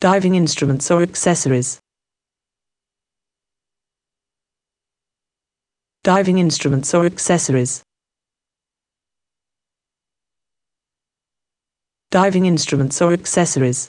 diving instruments or accessories. Diving instruments or accessories. Diving instruments or accessories.